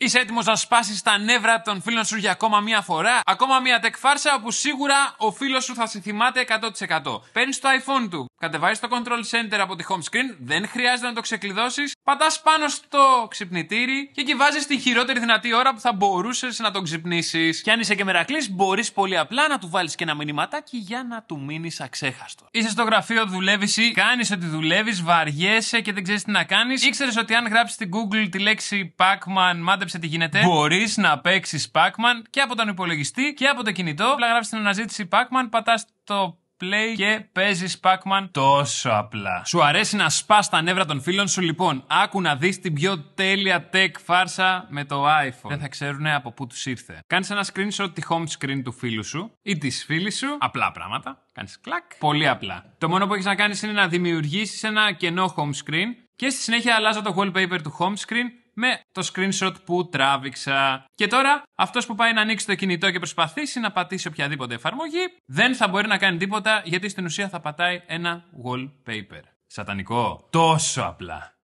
Είσαι έτοιμος να σπάσεις τα νεύρα των φίλων σου για ακόμα μία φορά. Ακόμα μία τεκφάρσα όπου σίγουρα ο φίλος σου θα σε θυμάται 100%. Παίρνεις το iPhone του, κατεβάζεις το control center από τη home screen, δεν χρειάζεται να το ξεκλειδώσεις. Πατάς πάνω στο ξυπνητήρι και εκεί βάζει τη χειρότερη δυνατή ώρα που θα μπορούσες να τον ξυπνήσεις. Και αν είσαι και μερακλής, μπορείς πολύ απλά να του βάλεις και ένα μηνυματάκι για να του μείνεις αξέχαστο. Είσαι στο γραφείο, δουλεύεις ή κάνεις ότι δουλεύεις, βαριέσαι και δεν ξέρεις τι να κάνεις. Ήξερες ότι αν γράψεις στην Google τη λέξη Pacman, τι γίνεται. Μπορείς να παιξει Pacman και από τον υπολογιστή και από το κινητό. Απλά γράφεις την αναζητηση Pacman, πατάς το Play και παιζει Pacman τόσο απλά. Σου αρέσει να σπάς τα νεύρα των φίλων σου, λοιπόν. Άκου να δεις την πιο τέλεια tech φάρσα με το iPhone. Δεν θα ξέρουν από πού τους ήρθε. Κάνεις ένα screenshot τη home screen του φίλου σου ή της φίλης σου. Απλά πράγματα. Κάνεις κλακ. Πολύ απλά. Το μόνο που έχεις να κάνεις είναι να δημιουργήσεις ένα κενό home screen και στη συνέχεια αλλάζω το wallpaper του home screen με το screenshot που τράβηξα. Και τώρα αυτός που πάει να ανοίξει το κινητό και προσπαθήσει να πατήσει οποιαδήποτε εφαρμογή δεν θα μπορεί να κάνει τίποτα γιατί στην ουσία θα πατάει ένα wallpaper. Σατανικό. Τόσο απλά.